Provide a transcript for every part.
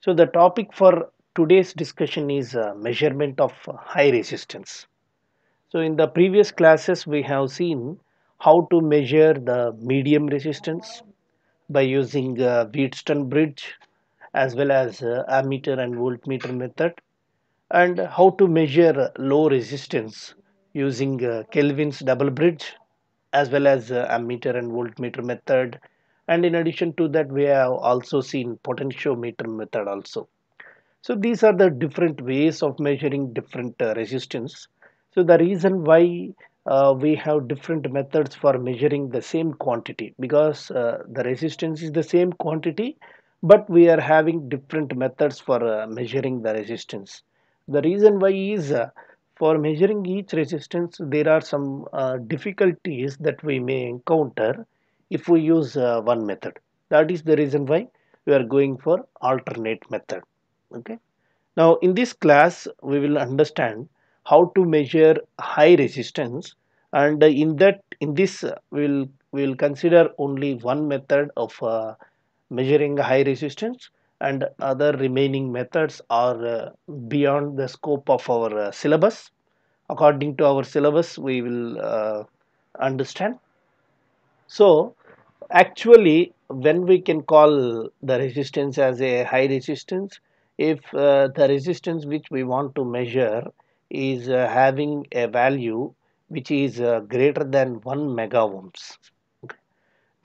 So the topic for today's discussion is uh, measurement of high resistance. So in the previous classes we have seen how to measure the medium resistance by using uh, Wheatstone bridge as well as uh, ammeter and voltmeter method and how to measure low resistance using uh, Kelvin's double bridge as well as uh, ammeter and voltmeter method and in addition to that we have also seen potentiometer method also so these are the different ways of measuring different uh, resistance so the reason why uh, we have different methods for measuring the same quantity because uh, the resistance is the same quantity but we are having different methods for uh, measuring the resistance the reason why is uh, for measuring each resistance there are some uh, difficulties that we may encounter if we use uh, one method that is the reason why we are going for alternate method okay now in this class we will understand how to measure high resistance and uh, in that in this uh, we will we will consider only one method of uh, measuring high resistance and other remaining methods are uh, beyond the scope of our uh, syllabus according to our syllabus we will uh, understand so actually when we can call the resistance as a high resistance if uh, the resistance which we want to measure is uh, having a value which is uh, greater than 1 mega ohms.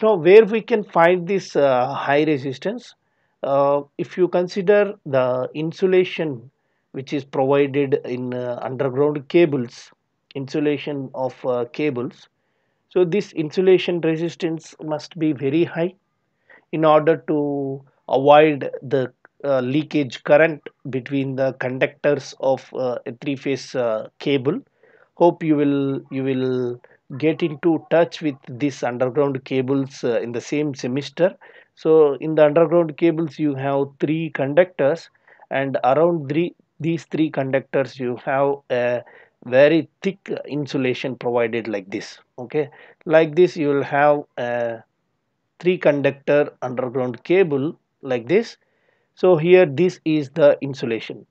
Now where we can find this uh, high resistance uh, if you consider the insulation which is provided in uh, underground cables insulation of cables so this insulation resistance must be very high in order to avoid the uh, leakage current between the conductors of uh, a three-phase uh, cable. Hope you will you will get into touch with these underground cables uh, in the same semester. So in the underground cables you have three conductors and around three these three conductors you have a uh, very thick insulation provided like this okay like this you will have a three conductor underground cable like this so here this is the insulation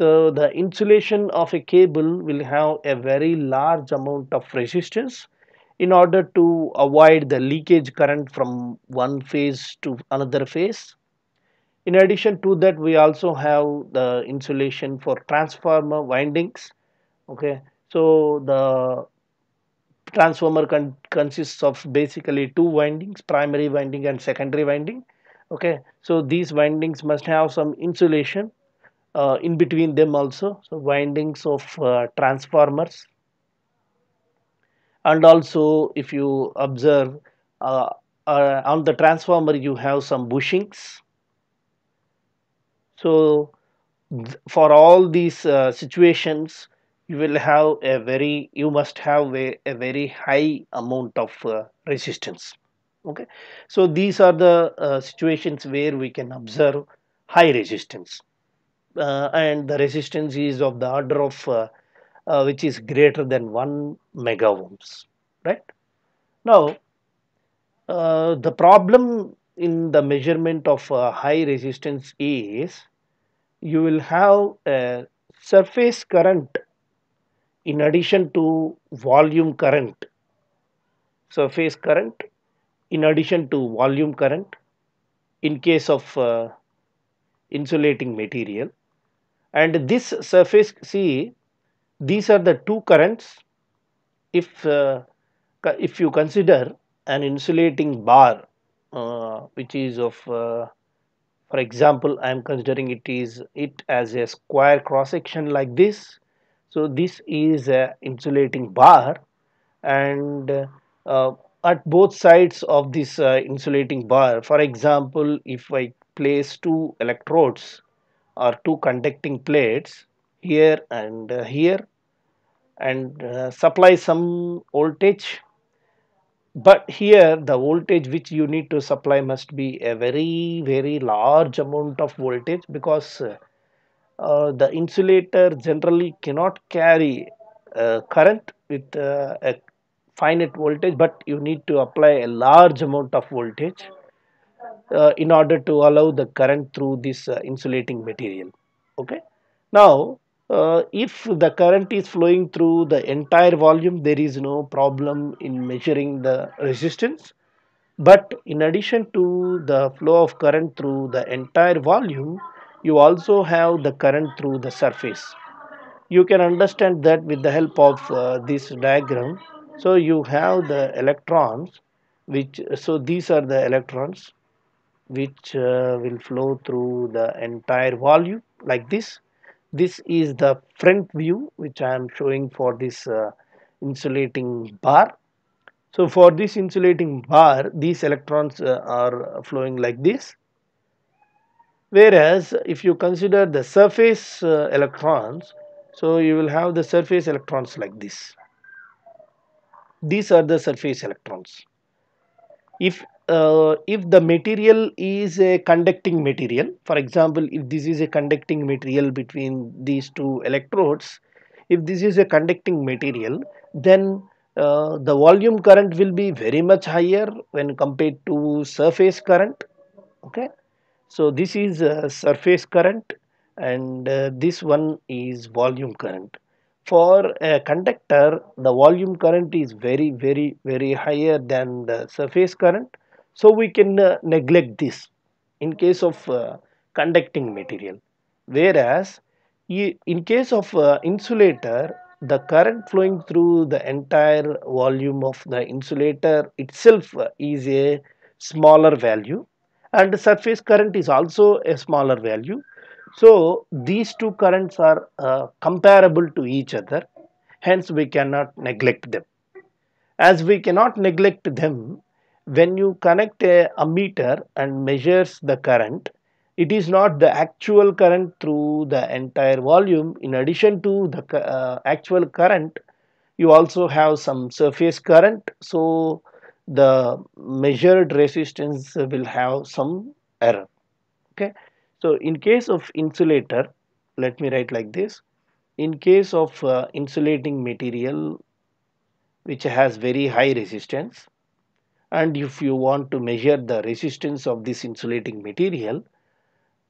so the insulation of a cable will have a very large amount of resistance in order to avoid the leakage current from one phase to another phase in addition to that we also have the insulation for transformer windings okay so the transformer con consists of basically two windings primary winding and secondary winding okay so these windings must have some insulation uh, in between them also so windings of uh, transformers and also if you observe uh, uh on the transformer you have some bushings so for all these uh, situations you will have a very you must have a, a very high amount of uh, resistance okay so these are the uh, situations where we can observe high resistance uh, and the resistance is of the order of uh, uh, which is greater than 1 mega ohms right now uh, the problem in the measurement of high resistance is you will have a surface current in addition to volume current, surface current, in addition to volume current, in case of uh, insulating material, and this surface see these are the two currents if uh, if you consider an insulating bar uh, which is of uh, for example I am considering it is it as a square cross section like this so this is a insulating bar and uh, at both sides of this uh, insulating bar for example if I place two electrodes or two conducting plates here and uh, here and uh, supply some voltage but here the voltage which you need to supply must be a very very large amount of voltage because uh, uh, the insulator generally cannot carry uh, current with uh, a finite voltage but you need to apply a large amount of voltage uh, in order to allow the current through this uh, insulating material okay now uh, if the current is flowing through the entire volume there is no problem in measuring the resistance but in addition to the flow of current through the entire volume you also have the current through the surface you can understand that with the help of uh, this diagram so you have the electrons which so these are the electrons which uh, will flow through the entire volume like this this is the front view which I am showing for this uh, insulating bar so for this insulating bar these electrons uh, are flowing like this Whereas if you consider the surface uh, electrons, so you will have the surface electrons like this. These are the surface electrons. If uh, if the material is a conducting material, for example, if this is a conducting material between these two electrodes, if this is a conducting material, then uh, the volume current will be very much higher when compared to surface current okay so this is a uh, surface current and uh, this one is volume current. For a conductor, the volume current is very, very, very higher than the surface current. So we can uh, neglect this in case of uh, conducting material. Whereas in case of uh, insulator, the current flowing through the entire volume of the insulator itself is a smaller value and surface current is also a smaller value. So these two currents are uh, comparable to each other hence we cannot neglect them. As we cannot neglect them when you connect a ammeter and measures the current it is not the actual current through the entire volume in addition to the uh, actual current you also have some surface current so the measured resistance will have some error okay so in case of insulator let me write like this in case of uh, insulating material which has very high resistance and if you want to measure the resistance of this insulating material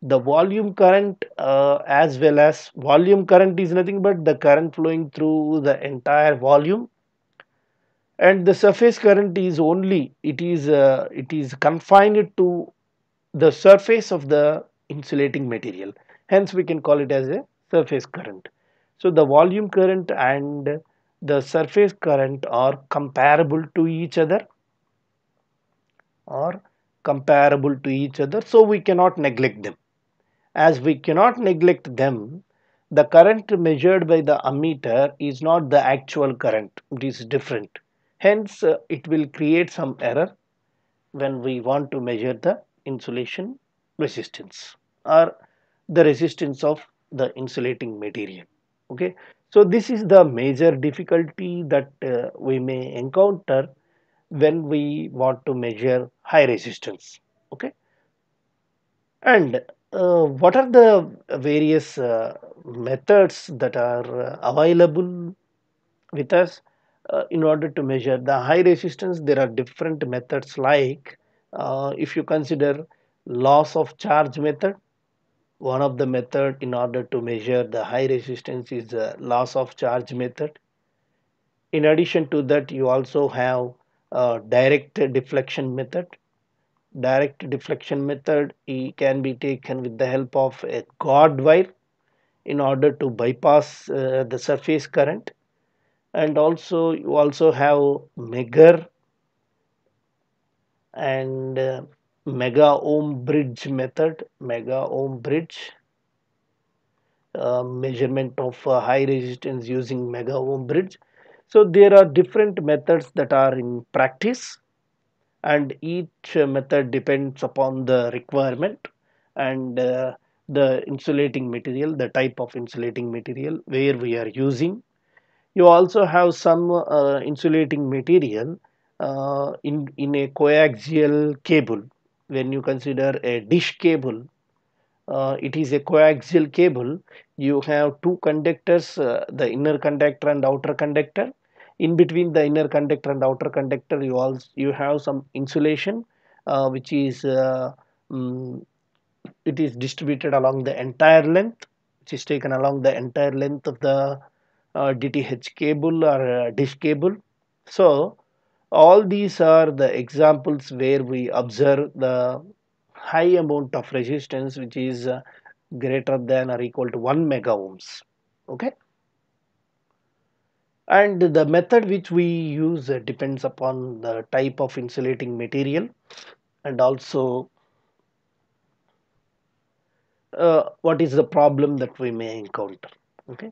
the volume current uh, as well as volume current is nothing but the current flowing through the entire volume and the surface current is only it is uh, it is confined to the surface of the insulating material hence we can call it as a surface current so the volume current and the surface current are comparable to each other or comparable to each other so we cannot neglect them as we cannot neglect them the current measured by the ammeter is not the actual current it is different Hence, uh, it will create some error when we want to measure the insulation resistance or the resistance of the insulating material. Okay, so this is the major difficulty that uh, we may encounter when we want to measure high resistance. Okay, and uh, what are the various uh, methods that are uh, available with us uh, in order to measure the high resistance there are different methods like uh, if you consider loss of charge method one of the method in order to measure the high resistance is the uh, loss of charge method in addition to that you also have a uh, direct deflection method direct deflection method can be taken with the help of a guard wire in order to bypass uh, the surface current and also you also have mega and uh, mega ohm bridge method mega ohm bridge uh, measurement of uh, high resistance using mega ohm bridge so there are different methods that are in practice and each uh, method depends upon the requirement and uh, the insulating material the type of insulating material where we are using you also have some uh, insulating material uh, in, in a coaxial cable. When you consider a dish cable, uh, it is a coaxial cable. You have two conductors, uh, the inner conductor and outer conductor. In between the inner conductor and outer conductor, you also you have some insulation, uh, which is um, it is distributed along the entire length which is taken along the entire length of the DTH uh, cable or uh, dish cable. So all these are the examples where we observe the high amount of resistance which is uh, greater than or equal to 1 mega ohms. Okay and the method which we use depends upon the type of insulating material and also uh, what is the problem that we may encounter okay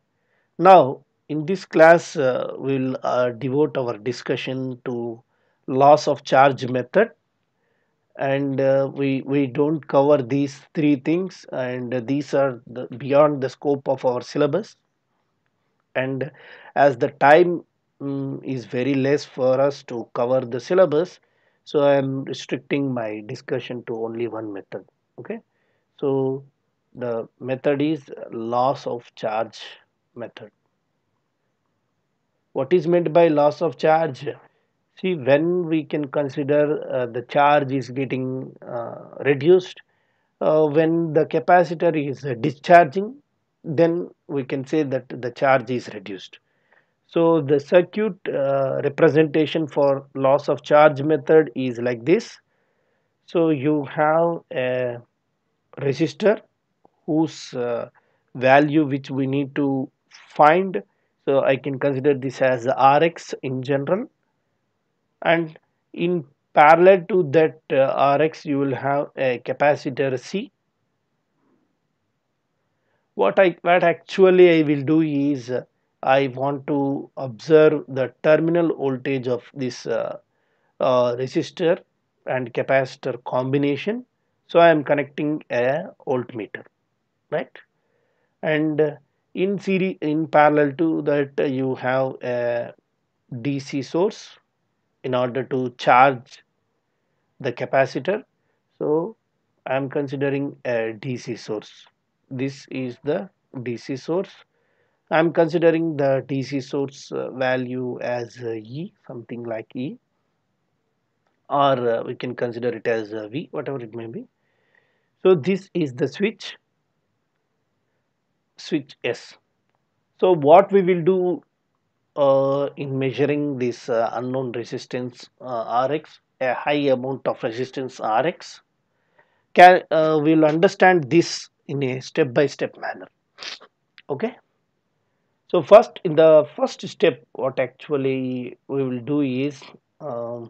now in this class, uh, we will uh, devote our discussion to loss of charge method and uh, we, we don't cover these three things and these are the, beyond the scope of our syllabus and as the time um, is very less for us to cover the syllabus so I am restricting my discussion to only one method okay so the method is loss of charge method what is meant by loss of charge see when we can consider uh, the charge is getting uh, reduced uh, when the capacitor is uh, discharging then we can say that the charge is reduced so the circuit representation for loss of charge method is like this so you have a resistor whose uh, value which we need to find so I can consider this as Rx in general and in parallel to that uh, Rx you will have a capacitor C what I what actually I will do is uh, I want to observe the terminal voltage of this uh, uh, resistor and capacitor combination so I am connecting a voltmeter right and in series in parallel to that uh, you have a DC source in order to charge the capacitor so I am considering a DC source this is the DC source I am considering the DC source uh, value as uh, E something like E or we can consider it as V whatever it may be so this is the switch switch S. So what we will do uh, in measuring this uh, unknown resistance uh, Rx, a high amount of resistance Rx, can uh, we'll understand this in a step-by-step -step manner. Okay. So first, in the first step, what actually we will do is um,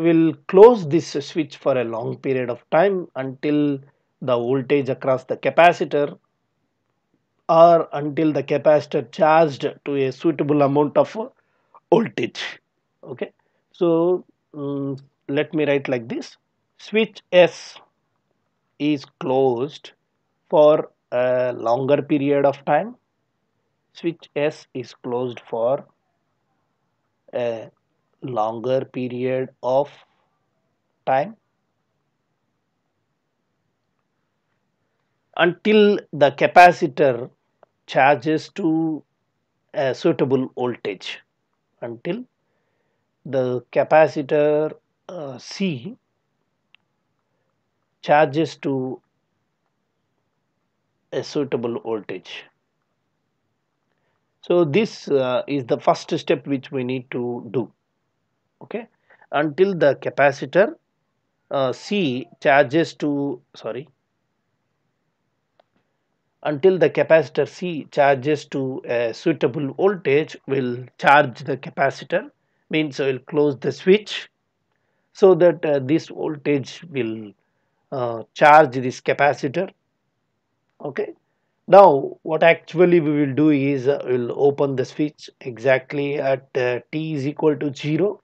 we'll close this switch for a long period of time until the voltage across the capacitor or until the capacitor charged to a suitable amount of voltage okay so um, let me write like this switch S is closed for a longer period of time switch S is closed for a longer period of time until the capacitor charges to a suitable voltage until the capacitor uh, C charges to a suitable voltage. So this uh, is the first step which we need to do okay until the capacitor uh, C charges to sorry until the capacitor C charges to a suitable voltage will charge the capacitor means I will close the switch so that uh, this voltage will uh, charge this capacitor okay now what actually we will do is uh, we'll open the switch exactly at uh, t is equal to 0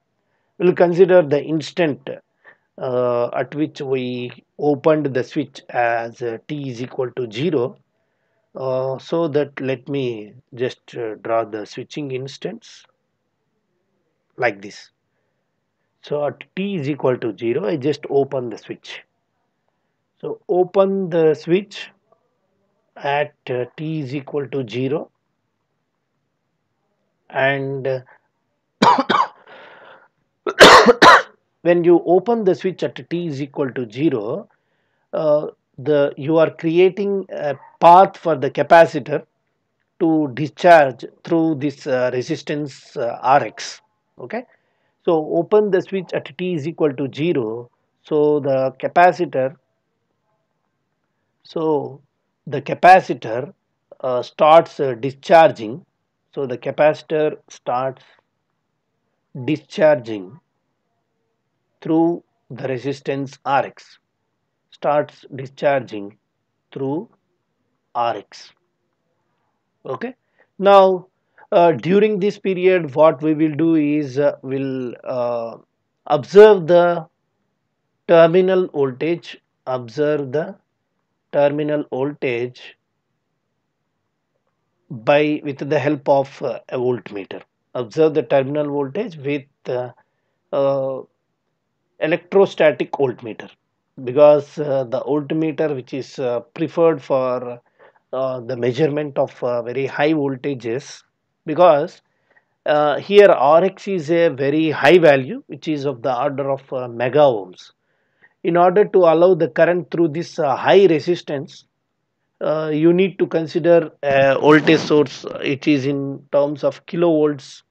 we'll consider the instant uh, at which we opened the switch as uh, t is equal to 0 uh, so that let me just uh, draw the switching instance like this so at t is equal to 0 I just open the switch so open the switch at uh, t is equal to 0 and uh, when you open the switch at t is equal to 0 uh, the you are creating a path for the capacitor to discharge through this uh, resistance uh, Rx okay so open the switch at t is equal to 0 so the capacitor so the capacitor uh, starts uh, discharging so the capacitor starts discharging through the resistance Rx starts discharging through Rx. Okay. Now, uh, during this period, what we will do is uh, we'll uh, observe the terminal voltage, observe the terminal voltage by with the help of uh, a voltmeter. Observe the terminal voltage with uh, uh, electrostatic voltmeter because uh, the voltmeter which is uh, preferred for uh, the measurement of uh, very high voltages because uh, here Rx is a very high value which is of the order of uh, mega ohms. In order to allow the current through this high resistance you need to consider a voltage source it is in terms of kilovolts.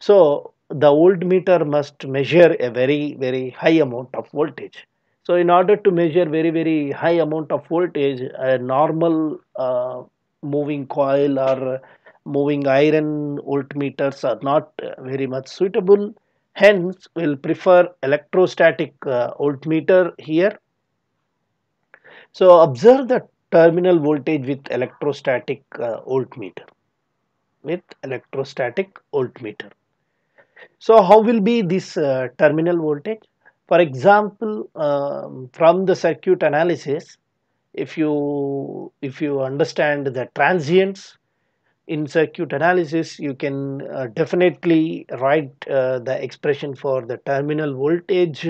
So the voltmeter must measure a very very high amount of voltage so in order to measure very, very high amount of voltage, a normal uh, moving coil or moving iron voltmeters are not very much suitable. Hence, we'll prefer electrostatic uh, voltmeter here. So observe the terminal voltage with electrostatic uh, voltmeter with electrostatic voltmeter. So how will be this uh, terminal voltage? For example, um, from the circuit analysis, if you if you understand the transients in circuit analysis, you can uh, definitely write uh, the expression for the terminal voltage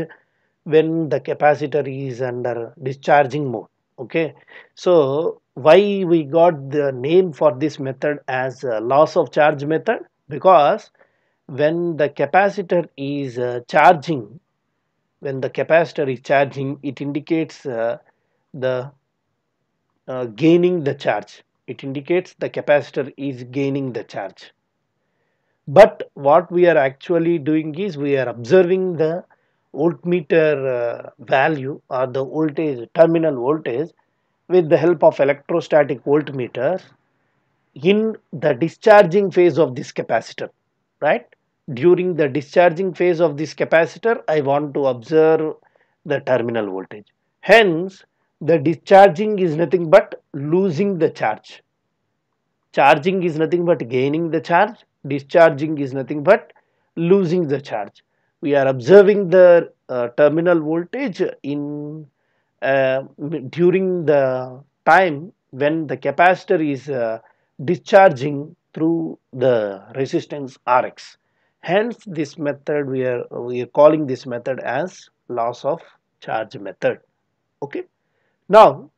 when the capacitor is under discharging mode. Okay, so why we got the name for this method as loss of charge method? Because when the capacitor is uh, charging when the capacitor is charging it indicates uh, the uh, gaining the charge it indicates the capacitor is gaining the charge but what we are actually doing is we are observing the voltmeter uh, value or the voltage terminal voltage with the help of electrostatic voltmeter in the discharging phase of this capacitor right during the discharging phase of this capacitor, I want to observe the terminal voltage. Hence, the discharging is nothing but losing the charge. Charging is nothing but gaining the charge. Discharging is nothing but losing the charge. We are observing the uh, terminal voltage in uh, during the time when the capacitor is uh, discharging through the resistance Rx hence this method we are we are calling this method as loss of charge method okay now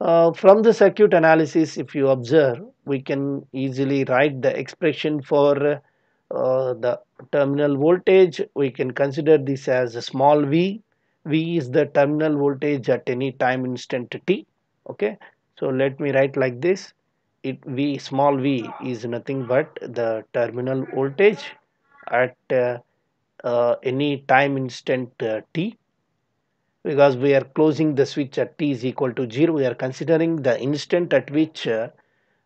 uh, from the circuit analysis if you observe we can easily write the expression for uh, the terminal voltage we can consider this as a small v v is the terminal voltage at any time instant t okay so let me write like this it v small v is nothing but the terminal voltage at uh, uh, any time instant uh, t because we are closing the switch at t is equal to 0 we are considering the instant at which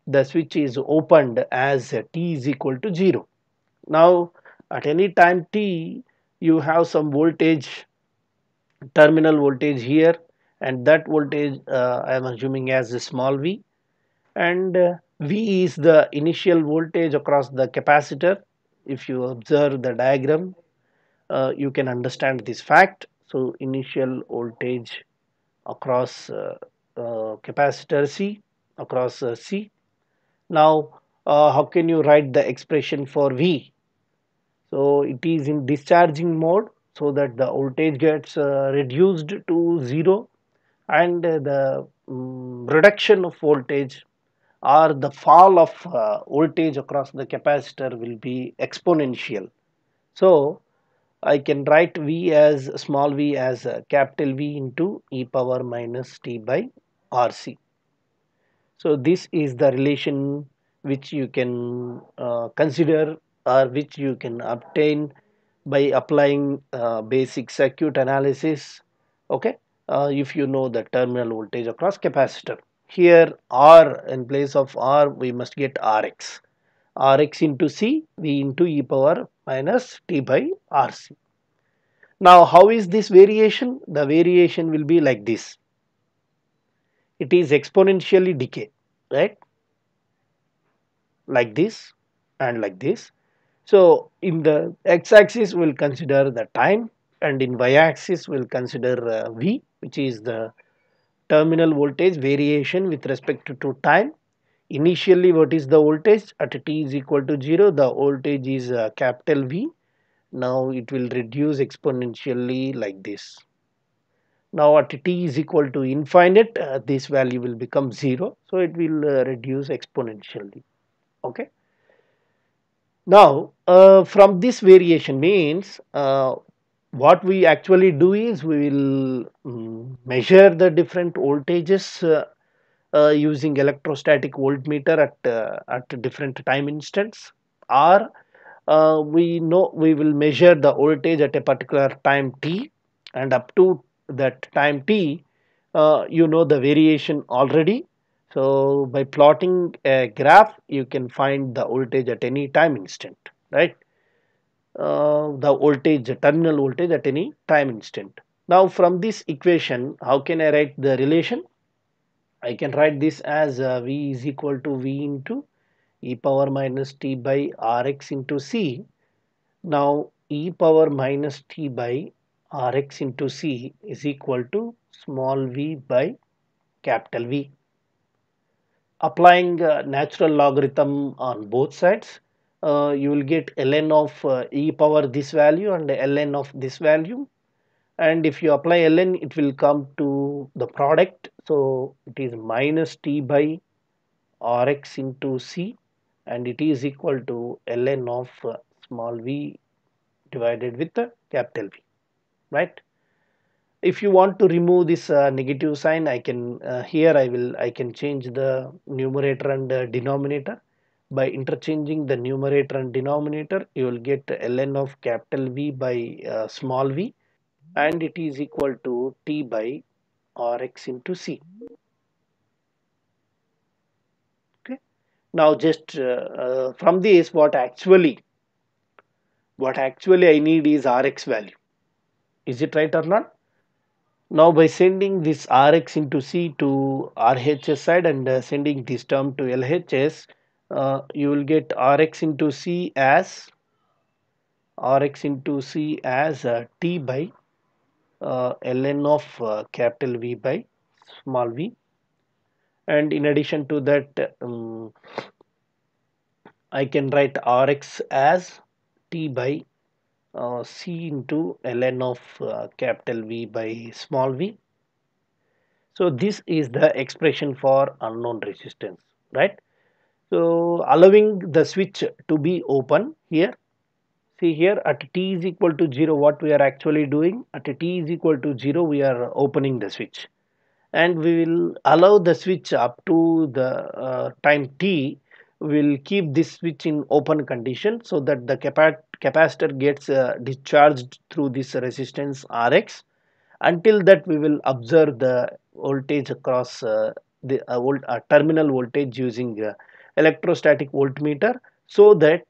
the switch is opened as t is equal to 0 now at any time t you have some voltage terminal voltage here and that voltage uh, I am assuming as small v and uh, v is the initial voltage across the capacitor if you observe the diagram uh, you can understand this fact so initial voltage across uh, uh, capacitor C across uh, C now uh, how can you write the expression for V so it is in discharging mode so that the voltage gets uh, reduced to zero and the um, reduction of voltage or the fall of uh, voltage across the capacitor will be exponential. So I can write V as small v as uh, capital V into e power minus t by RC. So this is the relation which you can uh, consider or which you can obtain by applying uh, basic circuit analysis okay uh, if you know the terminal voltage across capacitor here r in place of r we must get rx rx into c v into e power minus t by rc. Now how is this variation? The variation will be like this. It is exponentially decay right like this and like this. So in the x-axis we'll consider the time and in y-axis we'll consider uh, v which is the terminal voltage variation with respect to, time. Initially what is the voltage? At t is equal to 0 the voltage is uh, capital V. Now it will reduce exponentially like this. Now at t is equal to infinite uh, this value will become 0. So it will uh, reduce exponentially. Okay. Now, uh, from this variation means uh, what we actually do is we will mm, measure the different voltages uh, uh, using electrostatic voltmeter at uh, at different time instants or uh, we know we will measure the voltage at a particular time t and up to that time t uh, you know the variation already so by plotting a graph you can find the voltage at any time instant right uh, the voltage terminal voltage at any time instant now from this equation how can I write the relation I can write this as uh, V is equal to V into e power minus t by Rx into C now e power minus t by Rx into C is equal to small v by capital V applying uh, natural logarithm on both sides uh, you will get ln of uh, e power this value and ln of this value and if you apply ln it will come to the product so it is minus t by rx into c and it is equal to ln of uh, small v divided with the uh, capital V right if you want to remove this uh, negative sign I can uh, here I will I can change the numerator and denominator by interchanging the numerator and denominator you will get ln of capital V by uh, small v and it is equal to t by rx into c. Okay. Now just uh, uh, from this what actually what actually I need is rx value. Is it right or not? Now by sending this rx into c to RHS side and uh, sending this term to LHS uh, you will get Rx into C as Rx into C as uh, T by uh, ln of uh, capital V by small v and in addition to that um, I can write Rx as T by uh, C into ln of uh, capital V by small v. So this is the expression for unknown resistance, right? so allowing the switch to be open here see here at t is equal to 0 what we are actually doing at t is equal to 0 we are opening the switch and we will allow the switch up to the uh, time t will keep this switch in open condition so that the capa capacitor gets uh, discharged through this resistance Rx until that we will observe the voltage across uh, the uh, uh terminal voltage using uh, electrostatic voltmeter so that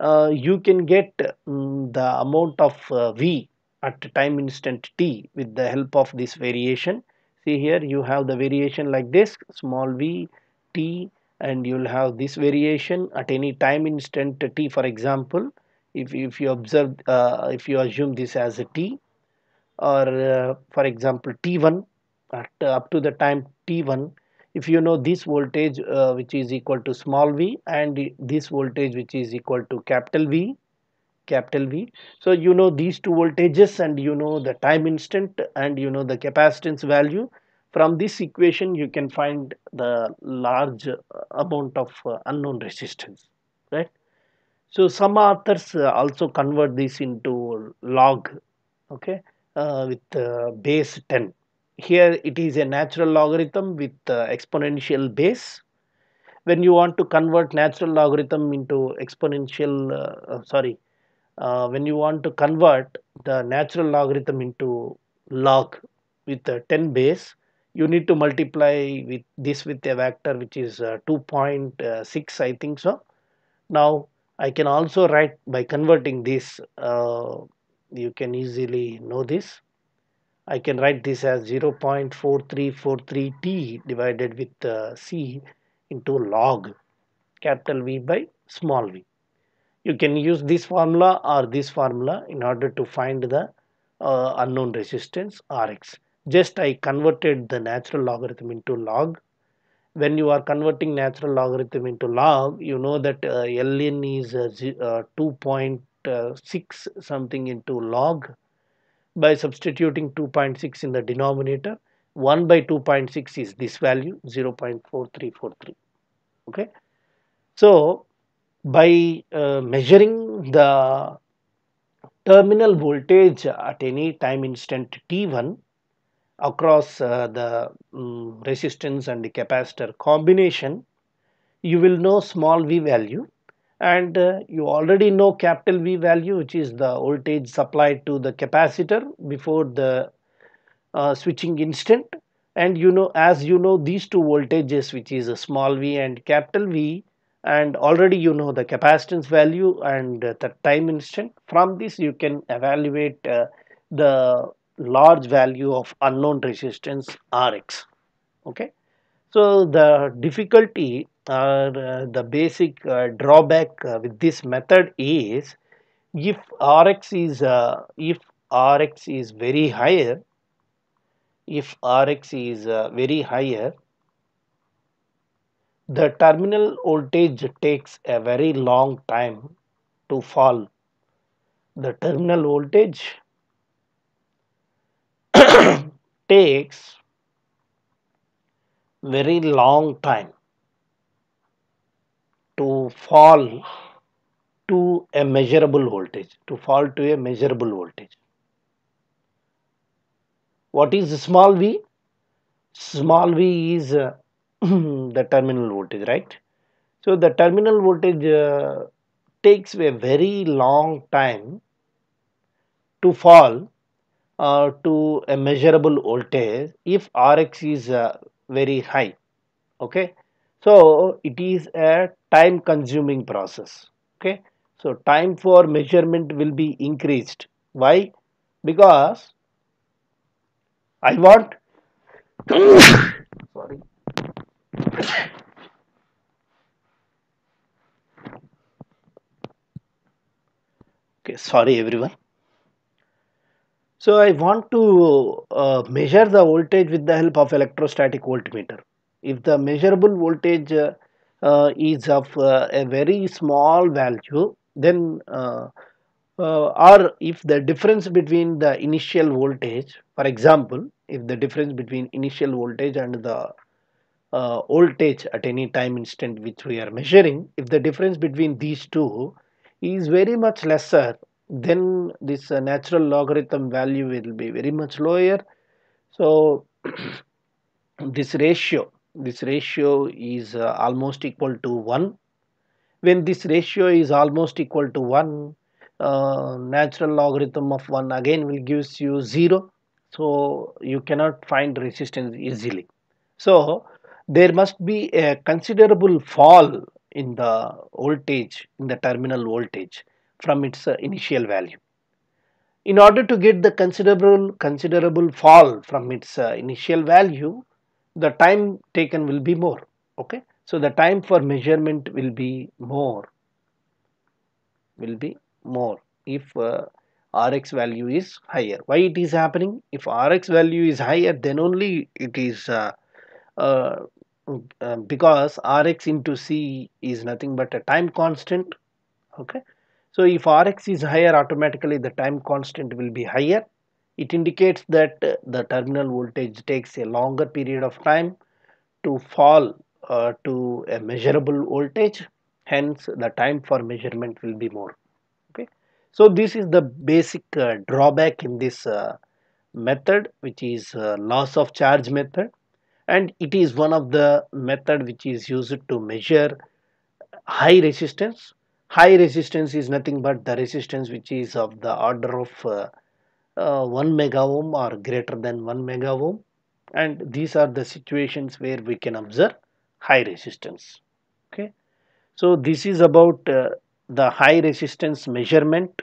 uh, you can get um, the amount of uh, V at time instant t with the help of this variation see here you have the variation like this small v t and you'll have this variation at any time instant t for example if, if you observe uh, if you assume this as a t or uh, for example t1 at uh, up to the time t1 if you know this voltage uh, which is equal to small v and this voltage which is equal to capital V capital V so you know these two voltages and you know the time instant and you know the capacitance value from this equation you can find the large uh, amount of uh, unknown resistance right so some authors uh, also convert this into log okay uh, with base 10 here it is a natural logarithm with uh, exponential base when you want to convert natural logarithm into exponential uh, uh sorry uh, when you want to convert the natural logarithm into log with uh, 10 base you need to multiply with this with a vector which is 2.6 I think so now I can also write by converting this you can easily know this I can write this as 0.4343t divided with uh, c into log capital V by small v. You can use this formula or this formula in order to find the uh, unknown resistance Rx. Just I converted the natural logarithm into log. When you are converting natural logarithm into log, you know that uh, ln is uh, uh, 2.6 uh, something into log by substituting 2.6 in the denominator 1 by 2.6 is this value 0.4343 okay so by uh, measuring the terminal voltage at any time instant t1 across uh, the um, resistance and the capacitor combination you will know small v value and uh, you already know capital V value which is the voltage supplied to the capacitor before the uh, switching instant and you know as you know these two voltages which is a small v and capital V and already you know the capacitance value and uh, the time instant from this you can evaluate uh, the large value of unknown resistance Rx okay so the difficulty uh, the basic uh, drawback uh, with this method is if Rx is if Rx is very higher if Rx is very higher the terminal voltage takes a very long time to fall the terminal voltage takes very long time to fall to a measurable voltage, to fall to a measurable voltage. What is small v? Small v is uh, the terminal voltage, right? So the terminal voltage uh, takes a very long time to fall uh, to a measurable voltage if Rx is uh, very high, okay? So it is a time consuming process okay so time for measurement will be increased why because I want sorry okay sorry everyone so I want to uh, measure the voltage with the help of electrostatic voltmeter if the measurable voltage uh, uh, is of uh, a very small value then uh, or if the difference between the initial voltage for example if the difference between initial voltage and the uh, voltage at any time instant which we are measuring if the difference between these two is very much lesser then this uh, natural logarithm value will be very much lower so this ratio this ratio is uh, almost equal to 1 when this ratio is almost equal to 1 uh, natural logarithm of 1 again will gives you 0 so you cannot find resistance easily so there must be a considerable fall in the voltage in the terminal voltage from its uh, initial value in order to get the considerable considerable fall from its uh, initial value the time taken will be more okay so the time for measurement will be more will be more if uh, rx value is higher why it is happening if rx value is higher then only it is uh, uh, because rx into c is nothing but a time constant okay so if rx is higher automatically the time constant will be higher it indicates that uh, the terminal voltage takes a longer period of time to fall uh, to a measurable voltage hence the time for measurement will be more okay so this is the basic uh, drawback in this uh, method which is uh, loss of charge method and it is one of the method which is used to measure high resistance high resistance is nothing but the resistance which is of the order of uh, uh, 1 mega ohm or greater than 1 mega ohm and these are the situations where we can observe high resistance okay so this is about uh, the high resistance measurement